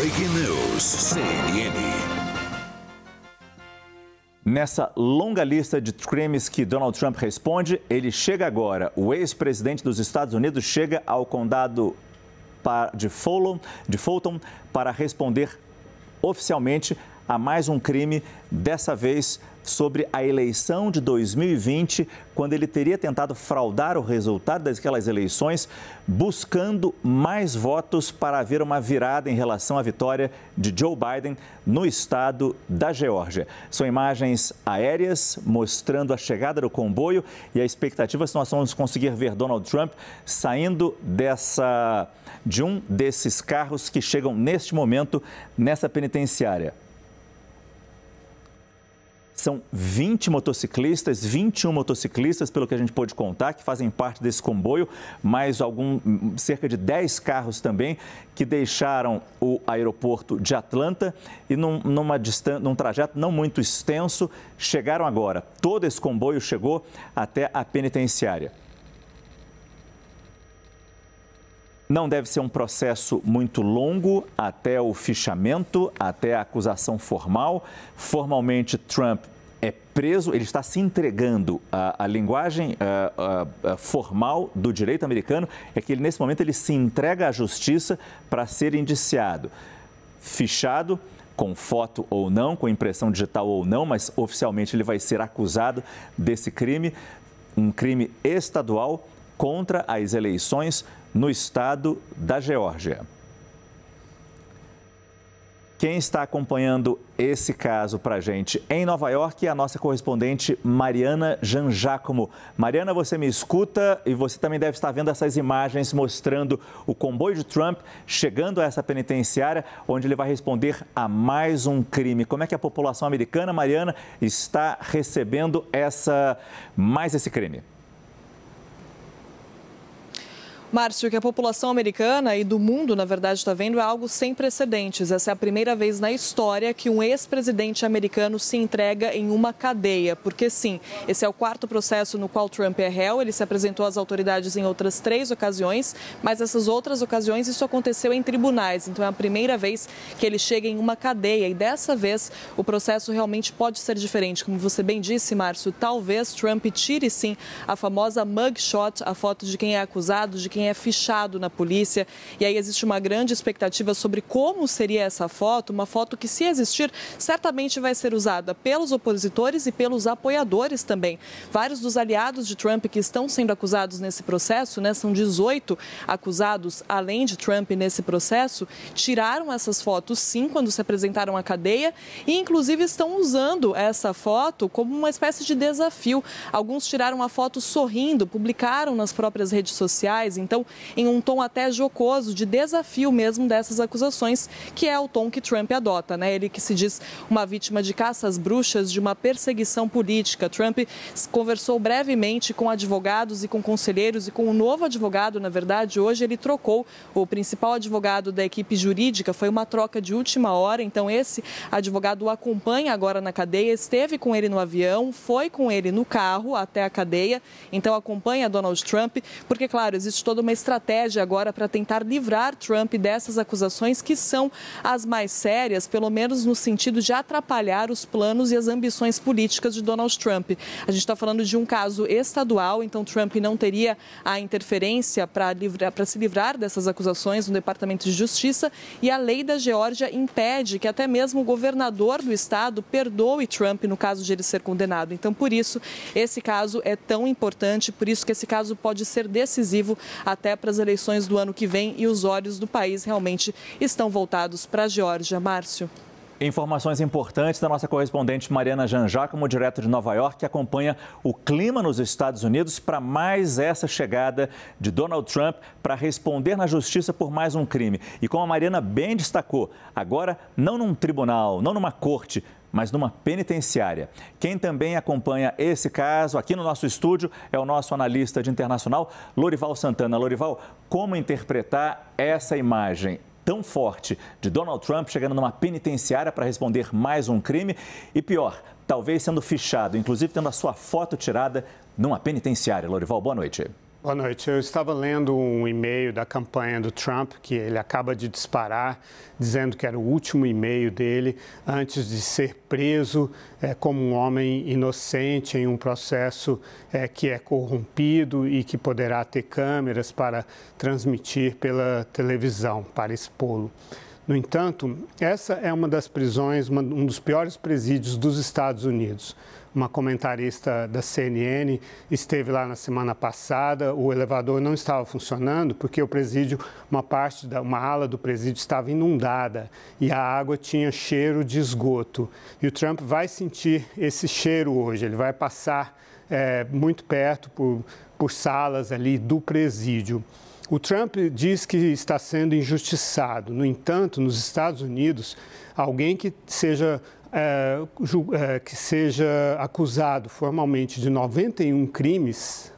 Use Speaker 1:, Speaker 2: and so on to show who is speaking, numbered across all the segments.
Speaker 1: Breaking News, CNN. Nessa longa lista de crimes que Donald Trump responde, ele chega agora. O ex-presidente dos Estados Unidos chega ao condado de Fulton para responder oficialmente a mais um crime, dessa vez sobre a eleição de 2020, quando ele teria tentado fraudar o resultado daquelas eleições, buscando mais votos para haver uma virada em relação à vitória de Joe Biden no estado da Geórgia. São imagens aéreas mostrando a chegada do comboio e a expectativa é se nós vamos conseguir ver Donald Trump saindo dessa de um desses carros que chegam neste momento nessa penitenciária. São 20 motociclistas, 21 motociclistas, pelo que a gente pôde contar, que fazem parte desse comboio, mais algum, cerca de 10 carros também que deixaram o aeroporto de Atlanta e num, numa distan num trajeto não muito extenso chegaram agora. Todo esse comboio chegou até a penitenciária. Não deve ser um processo muito longo até o fichamento, até a acusação formal. Formalmente, Trump é preso, ele está se entregando. A, linguagem eh, eh, eh, formal do direito americano é que ele, nesse momento ele se entrega à justiça para ser indiciado. Fichado, com foto ou não, com impressão digital ou não, mas oficialmente ele vai ser acusado desse crime, um crime estadual contra as eleições no estado da Geórgia. Quem está acompanhando esse caso para gente em Nova York é a nossa correspondente Mariana Janjacomo. Mariana, você me escuta e você também deve estar vendo essas imagens mostrando o comboio de Trump chegando a essa penitenciária, onde ele vai responder a mais um crime. Como é que a população americana, Mariana, está recebendo essa mais esse crime?
Speaker 2: Márcio, que a população americana e do mundo, na verdade, está vendo é algo sem precedentes. Essa é a primeira vez na história que um ex-presidente americano se entrega em uma cadeia. Porque, sim, esse é o quarto processo no qual Trump é réu. Ele se apresentou às autoridades em outras três ocasiões, mas essas outras ocasiões isso aconteceu em tribunais. Então, é a primeira vez que ele chega em uma cadeia. E dessa vez, o processo realmente pode ser diferente. Como você bem disse, Márcio, talvez Trump tire, sim, a famosa mugshot, a foto de quem é acusado, de quem quem é fichado na polícia. E aí existe uma grande expectativa sobre como seria essa foto, uma foto que, se existir, certamente vai ser usada pelos opositores e pelos apoiadores também. Vários dos aliados de Trump que estão sendo acusados nesse processo, né, são 18 acusados além de Trump nesse processo, tiraram essas fotos sim quando se apresentaram à cadeia e inclusive estão usando essa foto como uma espécie de desafio. Alguns tiraram a foto sorrindo, publicaram nas próprias redes sociais, em então, em um tom até jocoso, de desafio mesmo dessas acusações, que é o tom que Trump adota, né? Ele que se diz uma vítima de caças bruxas, de uma perseguição política. Trump conversou brevemente com advogados e com conselheiros e com o um novo advogado, na verdade, hoje ele trocou o principal advogado da equipe jurídica, foi uma troca de última hora, então esse advogado o acompanha agora na cadeia, esteve com ele no avião, foi com ele no carro até a cadeia, então acompanha Donald Trump, porque claro, existe todo uma estratégia agora para tentar livrar Trump dessas acusações que são as mais sérias, pelo menos no sentido de atrapalhar os planos e as ambições políticas de Donald Trump. A gente está falando de um caso estadual, então Trump não teria a interferência para se livrar dessas acusações no Departamento de Justiça e a lei da Geórgia impede que até mesmo o governador do estado perdoe Trump no caso de ele ser condenado. Então, por isso, esse caso é tão importante, por isso que esse caso pode ser decisivo até para as eleições do ano que vem e os olhos do país realmente estão voltados para a Geórgia. Márcio.
Speaker 1: Informações importantes da nossa correspondente Mariana Janjacomo, direto de Nova York, que acompanha o clima nos Estados Unidos para mais essa chegada de Donald Trump para responder na justiça por mais um crime. E como a Mariana bem destacou, agora não num tribunal, não numa corte, mas numa penitenciária. Quem também acompanha esse caso aqui no nosso estúdio é o nosso analista de internacional, Lorival Santana. Lorival, como interpretar essa imagem? tão forte de Donald Trump chegando numa penitenciária para responder mais um crime e pior, talvez sendo fichado, inclusive tendo a sua foto tirada numa penitenciária. Lorival, boa noite.
Speaker 3: Boa noite. Eu estava lendo um e-mail da campanha do Trump que ele acaba de disparar, dizendo que era o último e-mail dele antes de ser preso é, como um homem inocente em um processo é, que é corrompido e que poderá ter câmeras para transmitir pela televisão, para expô-lo. No entanto, essa é uma das prisões, uma, um dos piores presídios dos Estados Unidos. Uma comentarista da CNN esteve lá na semana passada. O elevador não estava funcionando porque o presídio, uma parte da uma ala do presídio estava inundada e a água tinha cheiro de esgoto. E o Trump vai sentir esse cheiro hoje. Ele vai passar é, muito perto por, por salas ali do presídio. O Trump diz que está sendo injustiçado. No entanto, nos Estados Unidos, alguém que seja é, é que seja acusado formalmente de 91 crimes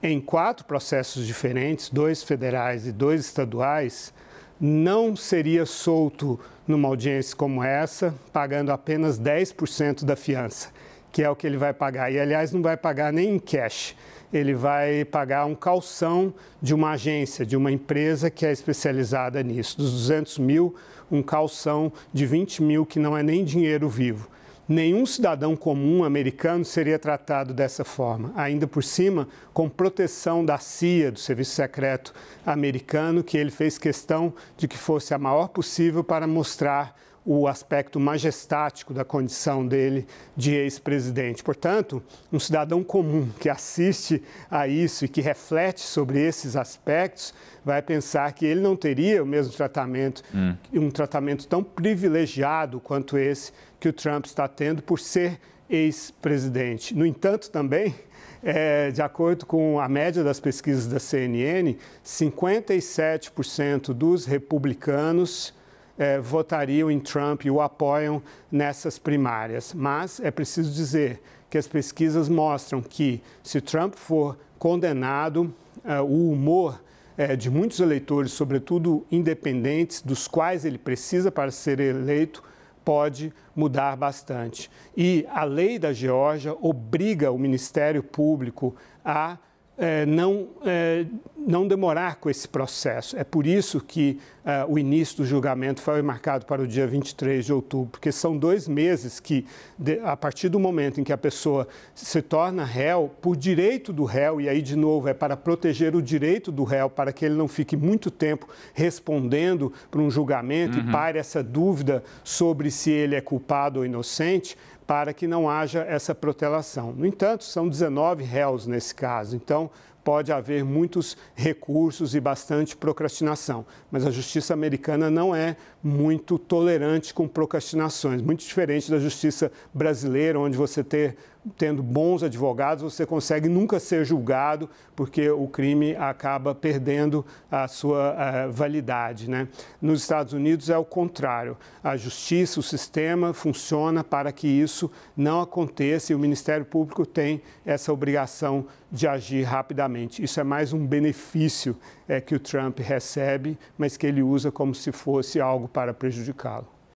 Speaker 3: em quatro processos diferentes, dois federais e dois estaduais, não seria solto numa audiência como essa, pagando apenas 10% da fiança que é o que ele vai pagar. E, aliás, não vai pagar nem em cash. Ele vai pagar um calção de uma agência, de uma empresa que é especializada nisso. Dos 200 mil, um calção de 20 mil, que não é nem dinheiro vivo. Nenhum cidadão comum americano seria tratado dessa forma, ainda por cima com proteção da CIA, do Serviço Secreto Americano, que ele fez questão de que fosse a maior possível para mostrar o aspecto majestático da condição dele de ex-presidente. Portanto, um cidadão comum que assiste a isso e que reflete sobre esses aspectos vai pensar que ele não teria o mesmo tratamento, hum. um tratamento tão privilegiado quanto esse que o Trump está tendo por ser ex-presidente. No entanto, também é, de acordo com a média das pesquisas da CNN, 57% dos republicanos é, votariam em Trump e o apoiam nessas primárias. Mas é preciso dizer que as pesquisas mostram que, se Trump for condenado, é, o humor é, de muitos eleitores, sobretudo independentes, dos quais ele precisa para ser eleito, pode mudar bastante. E a lei da Geórgia obriga o Ministério Público a é, não é, não demorar com esse processo. É por isso que uh, o início do julgamento foi marcado para o dia 23 de outubro, porque são dois meses que, de, a partir do momento em que a pessoa se torna réu, por direito do réu, e aí de novo é para proteger o direito do réu, para que ele não fique muito tempo respondendo para um julgamento uhum. e pare essa dúvida sobre se ele é culpado ou inocente, para que não haja essa protelação. No entanto, são 19 réus nesse caso. Então, pode haver muitos recursos e bastante procrastinação. Mas a justiça americana não é muito tolerante com procrastinações, muito diferente da justiça brasileira, onde você ter tendo bons advogados, você consegue nunca ser julgado, porque o crime acaba perdendo a sua eh, validade. Né? Nos Estados Unidos é o contrário. A justiça, o sistema funciona para que isso não aconteça e o Ministério Público tem essa obrigação de agir rapidamente. Isso é mais um benefício é, que o Trump recebe, mas que ele usa como se fosse algo para prejudicá-lo.